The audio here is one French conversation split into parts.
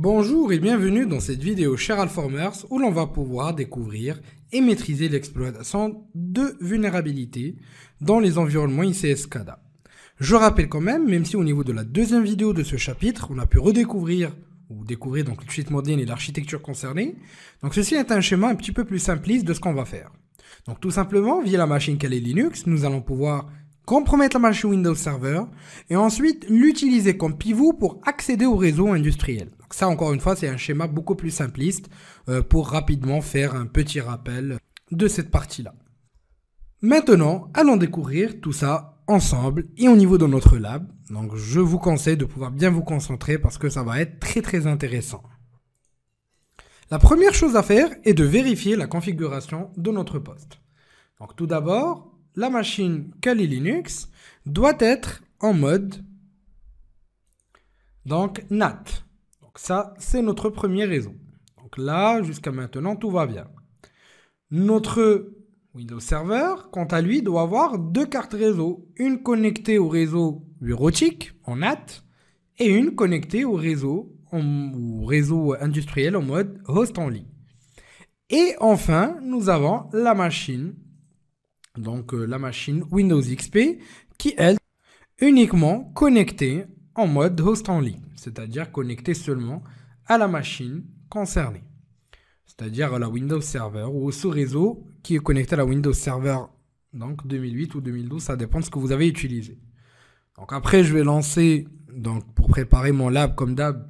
Bonjour et bienvenue dans cette vidéo chère Alformers où l'on va pouvoir découvrir et maîtriser l'exploitation de vulnérabilités dans les environnements ICS cada Je rappelle quand même, même si au niveau de la deuxième vidéo de ce chapitre, on a pu redécouvrir ou découvrir donc le suite moderne et l'architecture concernée. Donc ceci est un schéma un petit peu plus simpliste de ce qu'on va faire. Donc tout simplement, via la machine est Linux, nous allons pouvoir compromettre la machine Windows Server et ensuite l'utiliser comme pivot pour accéder au réseau industriel. Ça, encore une fois, c'est un schéma beaucoup plus simpliste euh, pour rapidement faire un petit rappel de cette partie-là. Maintenant, allons découvrir tout ça ensemble et au niveau de notre lab. Donc je vous conseille de pouvoir bien vous concentrer parce que ça va être très très intéressant. La première chose à faire est de vérifier la configuration de notre poste. Donc tout d'abord, la machine Kali Linux doit être en mode donc NAT ça, c'est notre premier réseau. Donc là, jusqu'à maintenant, tout va bien. Notre Windows Server, quant à lui, doit avoir deux cartes réseau. Une connectée au réseau bureautique, en NAT, et une connectée au réseau, réseau industriel en mode host en ligne. Et enfin, nous avons la machine, donc euh, la machine Windows XP, qui, est uniquement connectée en mode host en ligne, c'est-à-dire connecté seulement à la machine concernée, c'est-à-dire à la Windows Server ou au sous réseau qui est connecté à la Windows Server, donc 2008 ou 2012, ça dépend de ce que vous avez utilisé. Donc après, je vais lancer, donc pour préparer mon lab comme d'hab,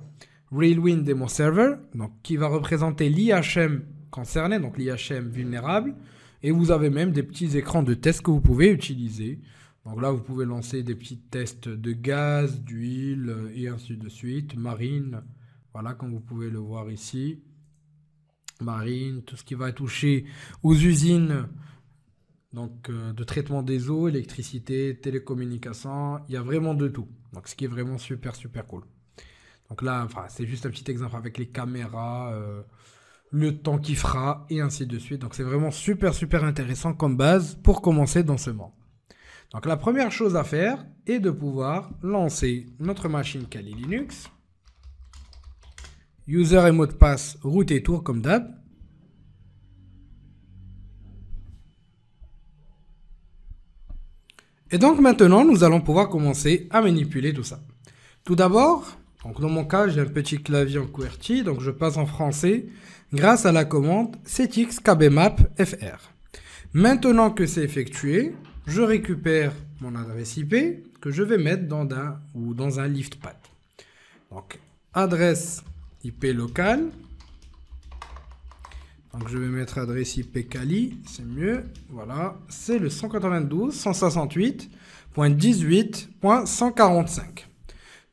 RealWin mon Server, donc qui va représenter l'IHM concerné, donc l'IHM vulnérable, et vous avez même des petits écrans de test que vous pouvez utiliser donc là, vous pouvez lancer des petits tests de gaz, d'huile et ainsi de suite, marine. Voilà, comme vous pouvez le voir ici. Marine, tout ce qui va toucher aux usines donc, euh, de traitement des eaux, électricité, télécommunications. Il y a vraiment de tout. Donc ce qui est vraiment super, super cool. Donc là, enfin, c'est juste un petit exemple avec les caméras, euh, le temps qu'il fera et ainsi de suite. Donc c'est vraiment super, super intéressant comme base pour commencer dans ce monde. Donc la première chose à faire est de pouvoir lancer notre machine Kali Linux. User et mot de passe, route et tour comme d'hab. Et donc maintenant, nous allons pouvoir commencer à manipuler tout ça. Tout d'abord, dans mon cas, j'ai un petit clavier en QWERTY, donc je passe en français grâce à la commande ctxkbmapfr. Maintenant que c'est effectué, je récupère mon adresse IP que je vais mettre dans un, ou dans un lift Donc, adresse IP locale. Donc, je vais mettre adresse IP Kali, c'est mieux. Voilà, c'est le 192.168.18.145.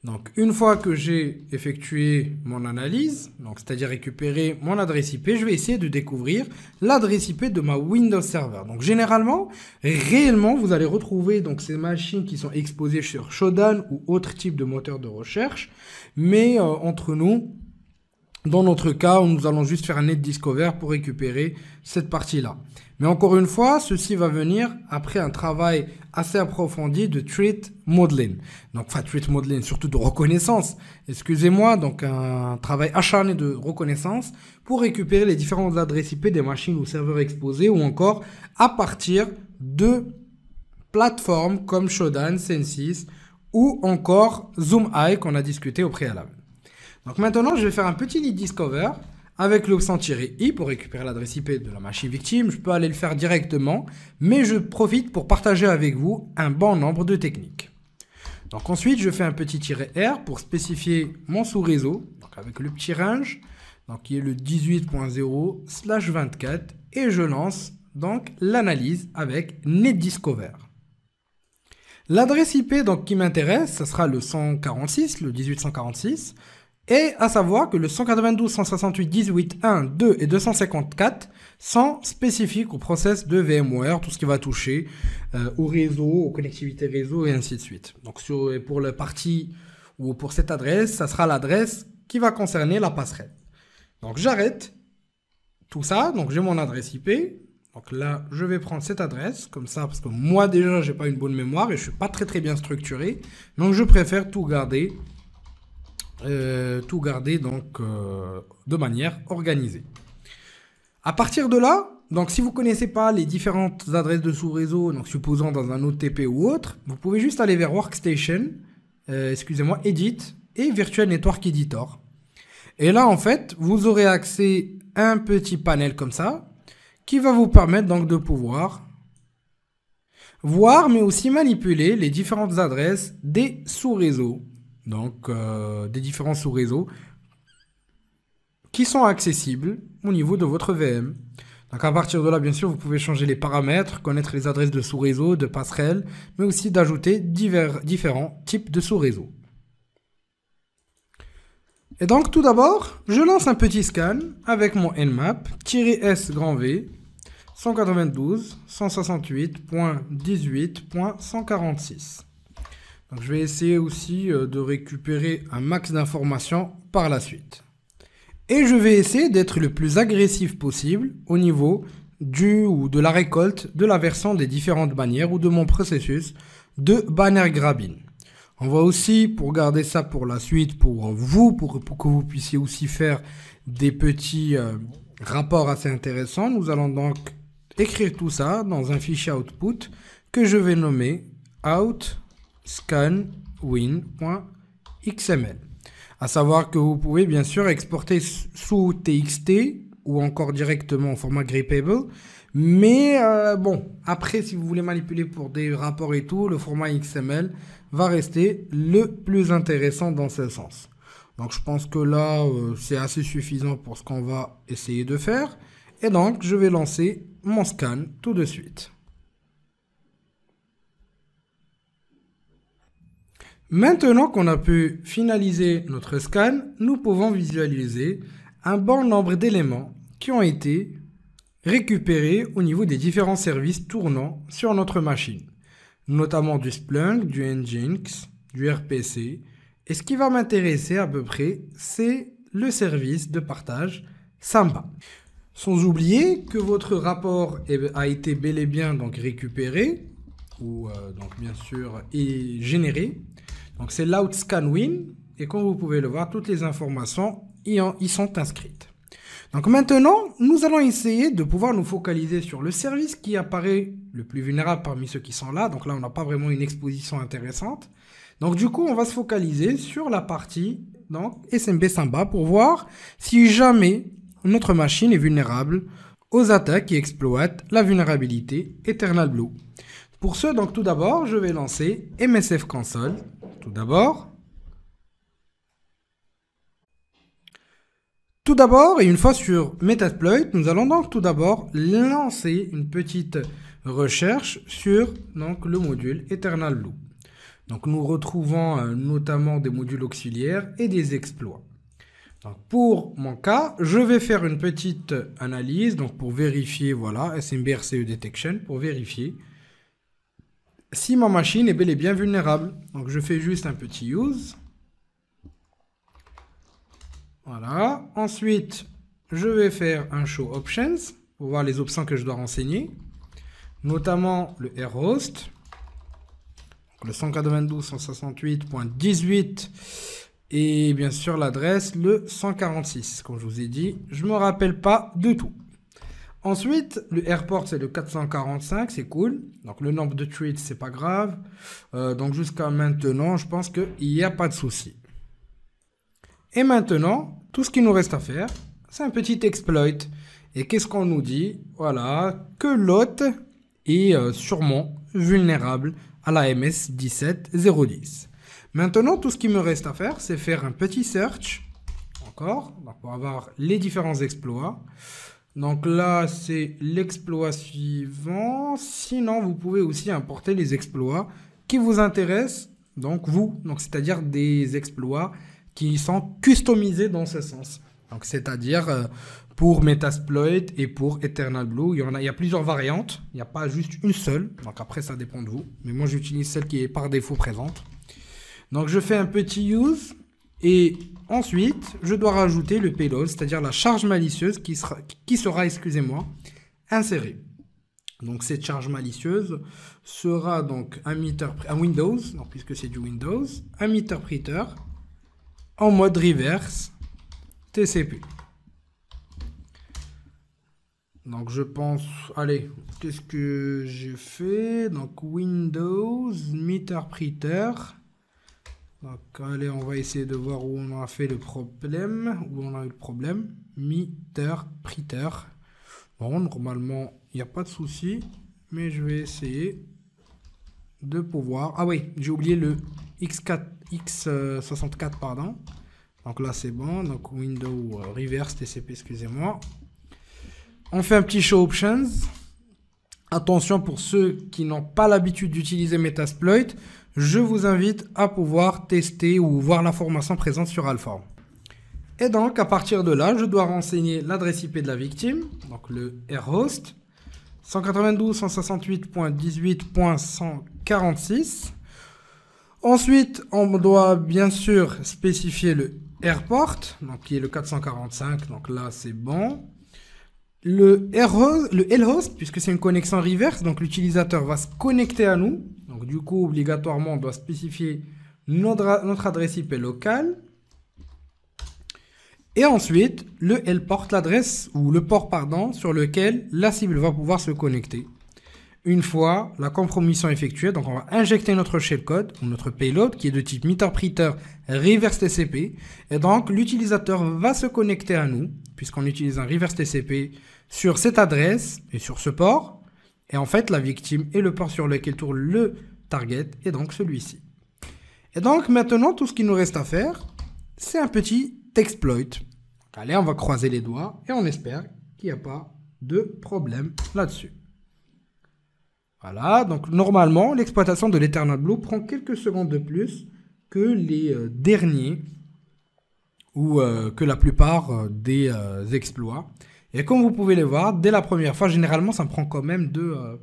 Donc une fois que j'ai effectué mon analyse, c'est-à-dire récupéré mon adresse IP, je vais essayer de découvrir l'adresse IP de ma Windows Server. Donc généralement, réellement, vous allez retrouver donc ces machines qui sont exposées sur Shodan ou autre type de moteur de recherche, mais euh, entre nous, dans notre cas, nous allons juste faire un net discover pour récupérer cette partie-là. Mais encore une fois, ceci va venir après un travail assez approfondi de treat modeling. Donc, enfin, treat modeling, surtout de reconnaissance. Excusez-moi, donc un travail acharné de reconnaissance pour récupérer les différentes adresses IP des machines ou serveurs exposés ou encore à partir de plateformes comme Shodan, Sensis ou encore ZoomEye qu'on a discuté au préalable. Donc maintenant, je vais faire un petit lead discover avec l'option-i pour récupérer l'adresse IP de la machine victime. Je peux aller le faire directement, mais je profite pour partager avec vous un bon nombre de techniques. Donc ensuite, je fais un petit tiret R pour spécifier mon sous-réseau, avec le petit range, qui est le 18.0 24, et je lance donc l'analyse avec NetDiscover. L'adresse IP qui m'intéresse, ce sera le 146, le 1846. Et à savoir que le 192, 2 et 254 sont spécifiques au process de VMware, tout ce qui va toucher euh, au réseau, aux connectivités réseau et ainsi de suite. Donc sur, pour la partie ou pour cette adresse, ça sera l'adresse qui va concerner la passerelle. Donc j'arrête tout ça, donc j'ai mon adresse IP. Donc là, je vais prendre cette adresse, comme ça, parce que moi déjà, j'ai pas une bonne mémoire et je suis pas très très bien structuré. Donc je préfère tout garder euh, tout garder donc euh, de manière organisée. À partir de là, donc si vous ne connaissez pas les différentes adresses de sous-réseau, donc supposons dans un OTP ou autre, vous pouvez juste aller vers Workstation, euh, excusez-moi, Edit et Virtual Network Editor. Et là, en fait, vous aurez accès à un petit panel comme ça, qui va vous permettre donc de pouvoir voir, mais aussi manipuler les différentes adresses des sous-réseaux. Donc, euh, des différents sous-réseaux qui sont accessibles au niveau de votre VM. Donc, à partir de là, bien sûr, vous pouvez changer les paramètres, connaître les adresses de sous-réseaux, de passerelles, mais aussi d'ajouter différents types de sous-réseaux. Et donc, tout d'abord, je lance un petit scan avec mon nmap -s grand V 192.168.18.146 je vais essayer aussi euh, de récupérer un max d'informations par la suite. Et je vais essayer d'être le plus agressif possible au niveau du ou de la récolte de la version des différentes bannières ou de mon processus de banner grabbing. On va aussi, pour garder ça pour la suite, pour vous, pour, que vous puissiez aussi faire des petits euh, rapports assez intéressants, nous allons donc écrire tout ça dans un fichier output que je vais nommer out scanwin.xml. À savoir que vous pouvez bien sûr exporter sous TXT ou encore directement en format grippable. Mais euh, bon, après, si vous voulez manipuler pour des rapports et tout, le format XML va rester le plus intéressant dans ce sens. Donc je pense que là, euh, c'est assez suffisant pour ce qu'on va essayer de faire. Et donc, je vais lancer mon scan tout de suite. Maintenant qu'on a pu finaliser notre scan, nous pouvons visualiser un bon nombre d'éléments qui ont été récupérés au niveau des différents services tournants sur notre machine, notamment du Splunk, du Nginx, du RPC. Et ce qui va m'intéresser à peu près, c'est le service de partage Samba. Sans oublier que votre rapport eh ben, a été bel et bien donc récupéré, ou euh, donc bien sûr est généré donc c'est win Et comme vous pouvez le voir, toutes les informations y, sont inscrites. Donc maintenant, nous allons essayer de pouvoir nous focaliser sur le service qui apparaît le plus vulnérable parmi ceux qui sont là. Donc là, on n'a pas vraiment une exposition intéressante. Donc du coup, on va se focaliser sur la partie donc SMB Samba pour voir si jamais notre machine est vulnérable aux attaques qui exploitent la vulnérabilité Eternal Blue. Pour ce, donc tout d'abord, je vais lancer MSF Console tout d'abord. Tout d'abord, et une fois sur Metasploit, nous allons donc tout d'abord lancer une petite recherche sur donc, le module Eternal Loop. Donc nous retrouvons euh, notamment des modules auxiliaires et des exploits. Donc pour mon cas, je vais faire une petite analyse donc pour vérifier, voilà, SMBRCE Detection, pour vérifier si ma machine est bel et bien vulnérable. Donc je fais juste un petit use. Voilà. Ensuite, je vais faire un show options pour voir les options que je dois renseigner, notamment le host, le 192.168.18 et bien sûr l'adresse le 146. Comme je vous ai dit, je ne me rappelle pas du tout. Ensuite, le airport, c'est le 445, c'est cool. Donc, le nombre de tweets, c'est pas grave. Euh, donc, jusqu'à maintenant, je pense qu'il n'y a pas de souci. Et maintenant, tout ce qu'il nous reste à faire, c'est un petit exploit. Et qu'est-ce qu'on nous dit Voilà, que l'hôte est euh, sûrement vulnérable à la MS 17010. Maintenant, tout ce qui me reste à faire, c'est faire un petit search, encore, pour avoir les différents exploits. Donc là, c'est l'exploit suivant. Sinon, vous pouvez aussi importer les exploits qui vous intéressent, donc vous, donc c'est-à-dire des exploits qui sont customisés dans ce sens. Donc c'est-à-dire euh, pour Metasploit et pour Eternal Blue, il y en a, il y a plusieurs variantes. Il n'y a pas juste une seule. Donc après, ça dépend de vous. Mais moi, j'utilise celle qui est par défaut présente. Donc je fais un petit use. Et ensuite, je dois rajouter le payload, c'est-à-dire la charge malicieuse qui sera, excusez-moi, insérée. Donc cette charge malicieuse sera donc un, meter, un Windows, puisque c'est du Windows, un Printer en mode reverse TCP. Donc je pense, allez, qu'est-ce que j'ai fait Donc Windows, meterpreter donc, allez, on va essayer de voir où on a fait le problème, où on a eu le problème. Meter, priter. Bon, normalement, il n'y a pas de souci, mais je vais essayer de pouvoir... Ah oui, j'ai oublié le X4, X64, pardon. Donc là, c'est bon. Donc, Windows euh, reverse TCP, excusez-moi. On fait un petit show options. Attention pour ceux qui n'ont pas l'habitude d'utiliser Metasploit je vous invite à pouvoir tester ou voir l'information présente sur alpha Et donc, à partir de là, je dois renseigner l'adresse IP de la victime, donc le rhost, 192.168.18.146. Ensuite, on doit bien sûr spécifier le airport, donc qui est le 445, donc là c'est bon. Le, Airhost, le puisque c'est une connexion reverse, donc l'utilisateur va se connecter à nous donc du coup, obligatoirement, on doit spécifier notre, adresse IP locale. Et ensuite, le porte l'adresse ou le port pardon sur lequel la cible va pouvoir se connecter. Une fois la compromission effectuée, donc on va injecter notre shellcode ou notre payload qui est de type meterpreter reverse TCP et donc l'utilisateur va se connecter à nous puisqu'on utilise un reverse TCP sur cette adresse et sur ce port et en fait, la victime est le port sur lequel tourne le target, et donc celui-ci. Et donc maintenant, tout ce qu'il nous reste à faire, c'est un petit exploit. Allez, on va croiser les doigts et on espère qu'il n'y a pas de problème là-dessus. Voilà, donc normalement, l'exploitation de l'Eternal Blue prend quelques secondes de plus que les euh, derniers ou euh, que la plupart euh, des exploits. Et comme vous pouvez le voir, dès la première fois, généralement, ça me prend quand même euh,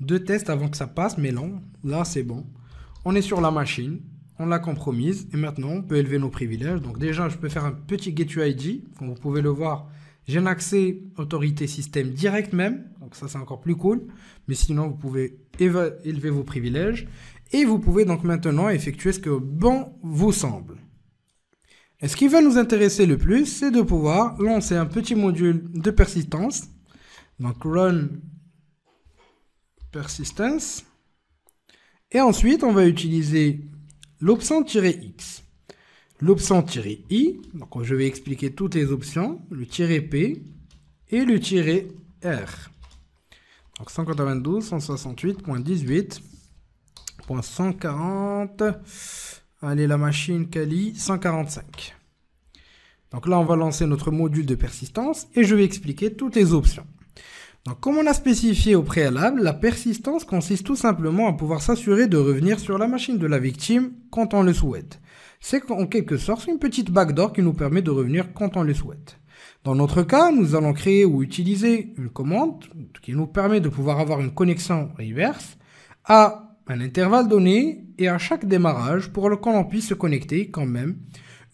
deux, tests avant que ça passe, mais non, là, c'est bon. On est sur la machine, on l'a compromise, et maintenant, on peut élever nos privilèges. Donc déjà, je peux faire un petit getUID. comme vous pouvez le voir, j'ai un accès autorité système direct même, donc ça c'est encore plus cool. Mais sinon, vous pouvez élever vos privilèges et vous pouvez donc maintenant effectuer ce que bon vous semble. Et ce qui va nous intéresser le plus, c'est de pouvoir lancer un petit module de persistance. Donc run persistence. Et ensuite, on va utiliser l'option-x. L'option-i, donc je vais expliquer toutes les options, le "-p", et le tirer R. Donc 192, 168.18, 140. Allez, la machine Kali 145. Donc là, on va lancer notre module de persistance et je vais expliquer toutes les options. Donc, comme on a spécifié au préalable, la persistance consiste tout simplement à pouvoir s'assurer de revenir sur la machine de la victime quand on le souhaite. C'est en quelque sorte une petite backdoor qui nous permet de revenir quand on le souhaite. Dans notre cas, nous allons créer ou utiliser une commande qui nous permet de pouvoir avoir une connexion reverse à un intervalle donné et à chaque démarrage pour lequel on puisse se connecter quand même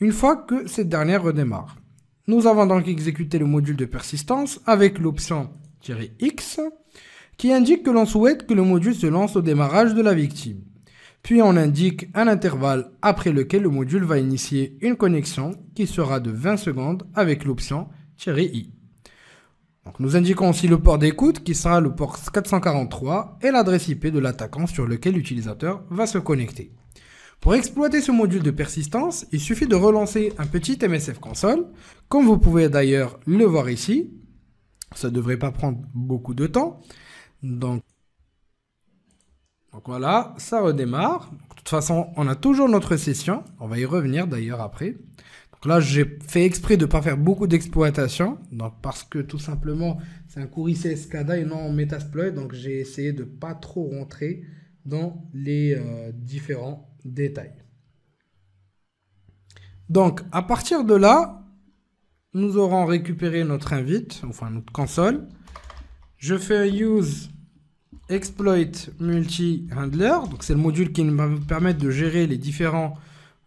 une fois que cette dernière redémarre. Nous avons donc exécuté le module de persistance avec l'option "-x", qui indique que l'on souhaite que le module se lance au démarrage de la victime. Puis on indique un intervalle après lequel le module va initier une connexion qui sera de 20 secondes avec l'option "-i" nous indiquons aussi le port d'écoute qui sera le port 443 et l'adresse IP de l'attaquant sur lequel l'utilisateur va se connecter. Pour exploiter ce module de persistance, il suffit de relancer un petit MSF console, comme vous pouvez d'ailleurs le voir ici. Ça ne devrait pas prendre beaucoup de temps. donc voilà, ça redémarre. De toute façon, on a toujours notre session. On va y revenir d'ailleurs après là, j'ai fait exprès de ne pas faire beaucoup d'exploitation, parce que tout simplement, c'est un courrier SCADA et non Metasploit, donc j'ai essayé de ne pas trop rentrer dans les euh, différents détails. Donc, à partir de là, nous aurons récupéré notre invite, enfin notre console. Je fais un use exploit multi handler, donc c'est le module qui va me permettre de gérer les différents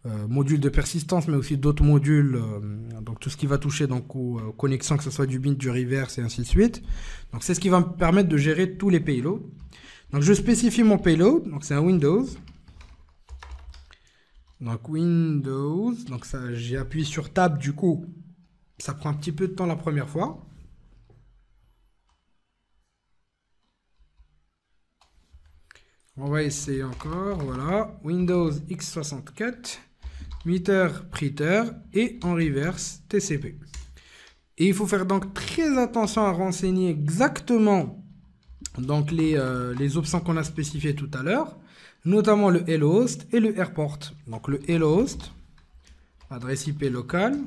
euh, module de persistance, mais aussi d'autres modules, euh, donc tout ce qui va toucher donc, aux euh, connexions, que ce soit du bin, du reverse et ainsi de suite. Donc c'est ce qui va me permettre de gérer tous les payloads. Donc je spécifie mon payload, donc c'est un Windows. Donc Windows, donc ça appuyé sur Tab du coup, ça prend un petit peu de temps la première fois. On va essayer encore, voilà, Windows X64 meter, printer et en reverse TCP. Et il faut faire donc très attention à renseigner exactement donc les, euh, les options qu'on a spécifiées tout à l'heure, notamment le hello host et le airport. Donc le hello host, adresse IP locale,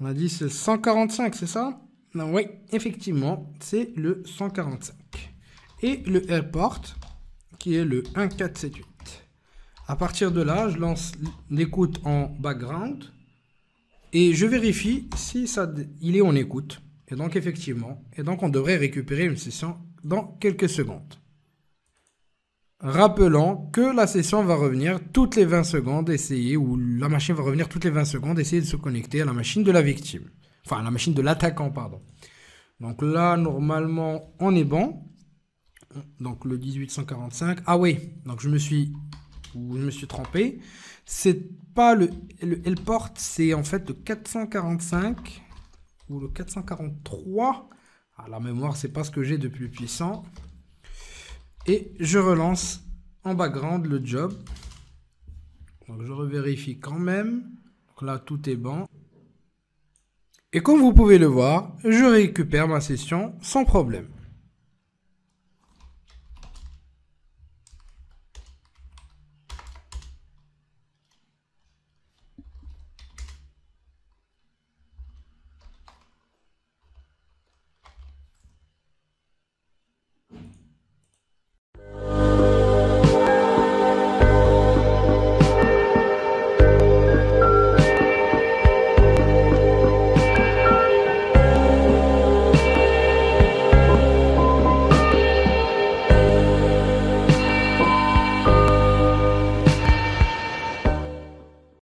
on a dit c'est 145, c'est ça non, Oui, effectivement, c'est le 145. Et le airport, qui est le 1478. À partir de là, je lance l'écoute en background et je vérifie si ça, il est en écoute. Et donc effectivement, et donc on devrait récupérer une session dans quelques secondes. Rappelons que la session va revenir toutes les 20 secondes, essayer, ou la machine va revenir toutes les 20 secondes, essayer de se connecter à la machine de la victime. Enfin, à la machine de l'attaquant, pardon. Donc là, normalement, on est bon. Donc le 1845. Ah oui, donc je me suis ou je me suis trompé. C'est pas le, le L-Port, c'est en fait le 445 ou le 443. À ah, la mémoire, c'est pas ce que j'ai de plus puissant. Et je relance en background le job. Donc je revérifie quand même. là, tout est bon. Et comme vous pouvez le voir, je récupère ma session sans problème.